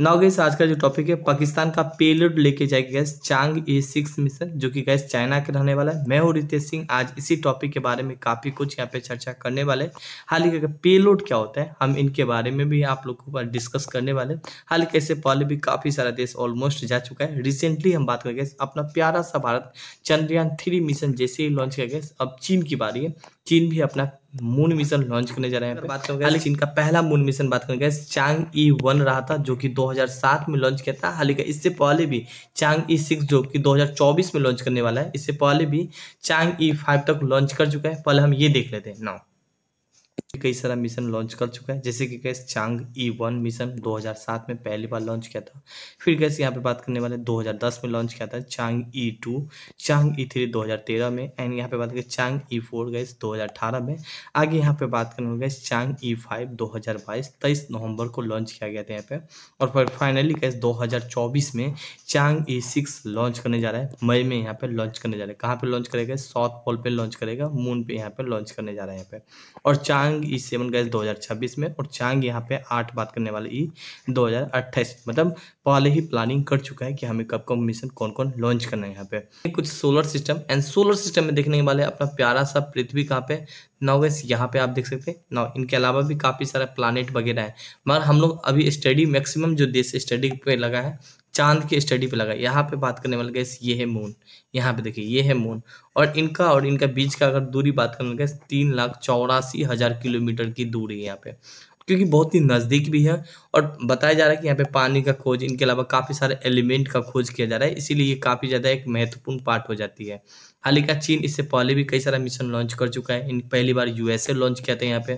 now gas आज का जो टॉपिक है पाकिस्तान का पेलोड लेके जाएगी गैस चांग ए सिक्स मिशन जो कि गैस चाइना के रहने वाला है मैं हूँ रितेश सिंह आज इसी टॉपिक के बारे में काफ़ी कुछ यहाँ पे चर्चा करने वाले हालांकि पेलोड क्या होता है हम इनके बारे में भी आप लोगों को डिस्कस करने वाले हालांकि इससे पहले भी काफ़ी सारा देश ऑलमोस्ट जा चुका है रिसेंटली हम बात करें अपना प्यारा सा भारत चंद्रयान थ्री मिशन जैसे ही लॉन्च किया गया अब चीन की बारी है चीन भी अपना मून मिशन लॉन्च करने जा रहे हैं बात करें चीन का पहला मून मिशन बात करें चांग ई वन रहा था जो कि 2007 में लॉन्च किया था हालांकि इससे पहले भी चांग ई सिक्स जो कि 2024 में लॉन्च करने वाला है इससे पहले भी चांग ई फाइव तक लॉन्च कर चुका है पहले हम ये देख लेते हैं नाउ कई सारा मिशन लॉन्च कर चुका है जैसे कि गैस चांग ई वन मिशन 2007 में पहली बार लॉन्च किया था फिर गैस यहाँ पे बात करने वाले 2010 में लॉन्च किया था चांग ई टू चांग ई थ्री दो में एंड यहाँ पे बात करें चांग ई फोर गैस दो में आगे यहाँ पे बात करने वाले गैस चांग ई फाइव दो नवंबर को लॉन्च किया गया था यहाँ पे और फिर फाइनली गैस दो में चांग ई सिक्स लॉन्च करने जा रहा है मई में यहाँ पे लॉन्च करने जा रहा है कहाँ पे लॉन्च करेगा साउथ पोल पे लॉन्च करेगा मून पे यहाँ पे लॉन्च करने जा रहा है यहाँ पे और चांग चांग ई सेवन गैस 2026 में और चांग यहाँ पे आठ बात करने वाले ई 2028 मतलब पहले ही प्लानिंग कर चुका है कि हमें कब कब मिशन कौन कौन लॉन्च करना है यहाँ पे कुछ solar system and solar system में देखने वाले अपना प्यारा सा पृथ्वी कहाँ पे नाउ गैस यहाँ पे आप देख सकते हैं नाउ इनके अलावा भी काफ़ी सारा प्लानट वगैरह है मगर हम लोग अभी स्टडी मैक्सिमम जो देश स्टडी पे लगा है चांद की स्टडी पे लगा यहाँ पे बात करने वाले गैस ये है मून यहाँ पे देखिए ये है मून और इनका और इनका बीच का अगर दूरी बात करने वाले गैस तीन लाख चौरासी हज़ार किलोमीटर की दूरी है यहाँ पे क्योंकि बहुत ही नज़दीक भी है और बताया जा रहा है कि यहाँ पे पानी का खोज इनके अलावा काफ़ी सारे एलिमेंट का खोज किया जा रहा है इसीलिए ये काफ़ी ज़्यादा एक महत्वपूर्ण पार्ट हो जाती है हाल ही का चीन इससे पहले भी कई सारा मिशन लॉन्च कर चुका है इन पहली बार यूएसए लॉन्च किया था यहाँ पे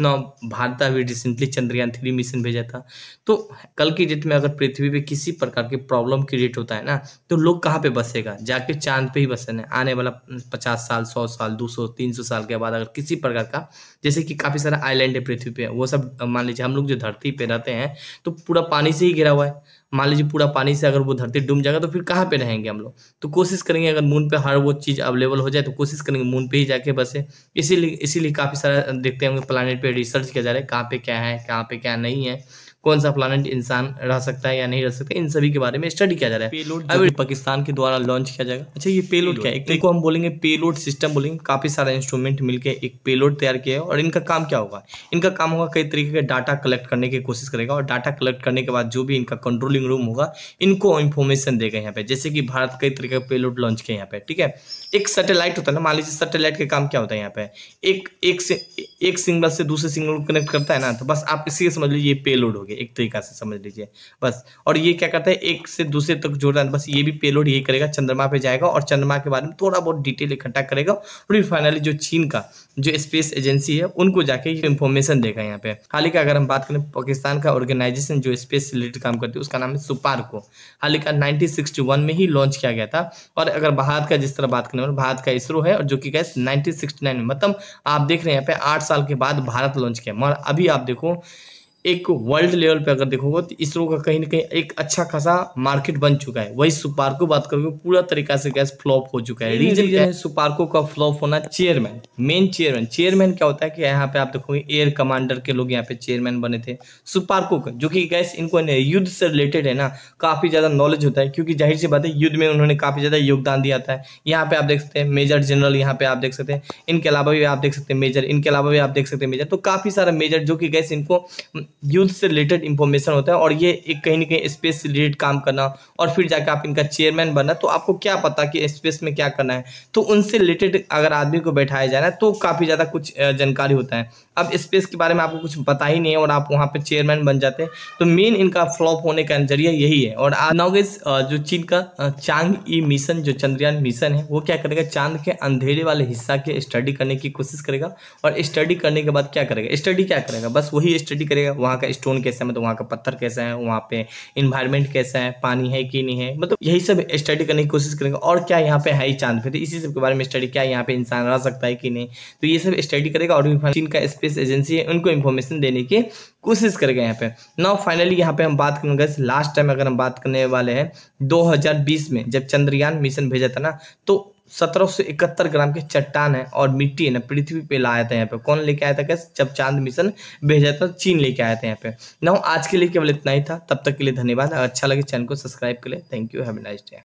ना भारत अभी रिसेंटली चंद्रयान थ्री मिशन भेजा था तो कल की डेट में अगर पृथ्वी पे किसी प्रकार की प्रॉब्लम क्रिएट होता है ना तो लोग कहाँ पे बसेगा जाके चांद पे ही बसना है आने वाला पचास साल सौ साल दो सौ तीन सौ साल के बाद अगर किसी प्रकार का जैसे कि काफ़ी सारा आइलैंड है पृथ्वी पे वो सब मान लीजिए हम लोग जो धरती पे रहते हैं तो पूरा पानी से ही घिरा हुआ है मान लीजिए पूरा पानी से अगर वो धरती डूब जाएगा तो फिर कहाँ पे रहेंगे हम लोग तो कोशिश करेंगे अगर मून पे हर वो चीज़ अवेलेबल हो जाए तो कोशिश करेंगे मून पे ही जाके बसे इसीलिए इसीलिए काफ़ी सारा देखते होंगे प्लानट पर रिसर्च किया जा रहा है कहाँ पे क्या है कहाँ पे क्या नहीं है कौन सा प्लानट इंसान रह सकता है या नहीं रह सकता इन सभी के बारे में स्टडी किया जा रहा है अभी पाकिस्तान के द्वारा लॉन्च किया जाएगा अच्छा ये पेलोड क्या है एक को हम बोलेंगे पेलोड सिस्टम बोलेंगे काफ़ी सारा इंस्ट्रूमेंट मिलकर एक पेलोड तैयार किया है और इनका काम क्या होगा इनका काम होगा कई तरीके का डाटा कलेक्ट करने की कोशिश करेगा और डाटा कलेक्ट करने के बाद जो भी इनका कंट्रोलिंग रूम होगा इनको इन्फॉर्मेशन देगा यहाँ पे जैसे कि भारत कई तरीके का पेलोड लॉन्च किया यहाँ पे ठीक है एक सैटेलाइट होता है ना मान लीजिए सैटेलाइट का काम क्या होता है यहाँ पे एक एक से एक सिंगल से दूसरे सिंगल को कनेक्ट करता है ना तो बस आप इसी समझ लीजिए ये पेलोड हो गया सके एक तरीका से समझ लीजिए बस और ये क्या करता है एक से दूसरे तक जोड़ रहा बस ये भी पेलोड यही करेगा चंद्रमा पे जाएगा और चंद्रमा के बारे में थोड़ा बहुत डिटेल इकट्ठा करेगा और फिर फाइनली जो चीन का जो स्पेस एजेंसी है उनको जाके इन्फॉर्मेशन देगा यहाँ पे हालांकि अगर हम बात करें पाकिस्तान का ऑर्गेनाइजेशन जो स्पेस रिलेटेड काम करती है उसका नाम है सुपार्को हालांकि नाइनटीन में ही लॉन्च किया गया था और अगर भारत का जिस तरह बात करें भारत का इसरो है और जो कि गैस नाइनटीन में मतलब आप देख रहे हैं यहाँ पे आठ साल के बाद भारत लॉन्च किया मगर अभी आप देखो एक वर्ल्ड लेवल पे अगर देखोगे तो इसरो का कहीं ना कहीं एक अच्छा खासा मार्केट बन चुका है वही सुपार्को बात करोगे पूरा तरीका से गैस फ्लॉप हो चुका है रीजन क्या है सुपार्को का फ्लॉप होना चेयरमैन मेन चेयरमैन चेयरमैन क्या होता है कि यहाँ पे आप देखोगे एयर कमांडर के लोग यहाँ पे चेयरमैन बने थे सुपार्को का जो कि गैस इनको युद्ध से रिलेटेड है ना काफी ज्यादा नॉलेज होता है क्योंकि जाहिर सी बात है युद्ध में उन्होंने काफी ज्यादा योगदान दिया था यहाँ पे आप देख सकते हैं मेजर जनरल यहाँ पे आप देख सकते हैं इनके अलावा भी आप देख सकते हैं मेजर इनके अलावा भी आप देख सकते हैं मेजर तो काफी सारा मेजर जो कि गैस इनको यूथ से रिलेटेड इंफॉर्मेशन होता है और ये एक कहीं ना कहीं स्पेस से रिलेटेड काम करना और फिर जाके आप इनका चेयरमैन बनना तो आपको क्या पता कि स्पेस में क्या करना है तो उनसे रिलेटेड अगर आदमी को बैठाया जाना है तो काफ़ी ज़्यादा कुछ जानकारी होता है अब स्पेस के बारे में आपको कुछ पता ही नहीं है और आप वहाँ पर चेयरमैन बन जाते हैं तो मेन इनका फ्लॉप होने का जरिया यही है और नॉगेज जो चीन का चांग ई मिशन जो चंद्रयान मिशन है वो क्या करेगा चांद के अंधेरे वाले हिस्सा के स्टडी करने की कोशिश करेगा और स्टडी करने के बाद क्या करेगा स्टडी क्या करेगा बस वही स्टडी करेगा वहाँ वहाँ का स्टोन कैसा है मतलब वहाँ का पत्थर कैसा है वहाँ पे इन्वायरमेंट कैसा है पानी है कि नहीं है मतलब यही सब स्टडी करने की कोशिश करेंगे और क्या यहाँ पे है ही चांद फिर तो इसी सब के बारे में स्टडी क्या यहाँ पे इंसान रह सकता है कि नहीं तो ये सब स्टडी करेगा और भी चीन का स्पेस एजेंसी है उनको इन्फॉर्मेशन देने की कोशिश करेगा यहाँ पे नाउ फाइनली यहाँ पे हम बात करेंगे लास्ट टाइम अगर हम बात करने वाले हैं 2020 में जब चंद्रयान मिशन भेजा था ना तो 1771 ग्राम की चट्टान है और मिट्टी है ना पृथ्वी पे लाया था यहाँ पे कौन लेके आया था कैसे जब चांद मिशन भेजा था चीन लेके आया था यहाँ पे ना आज के लिए केवल इतना ही था तब तक के लिए धन्यवाद अच्छा लगे चैनल को सब्सक्राइब करें thank you have nice day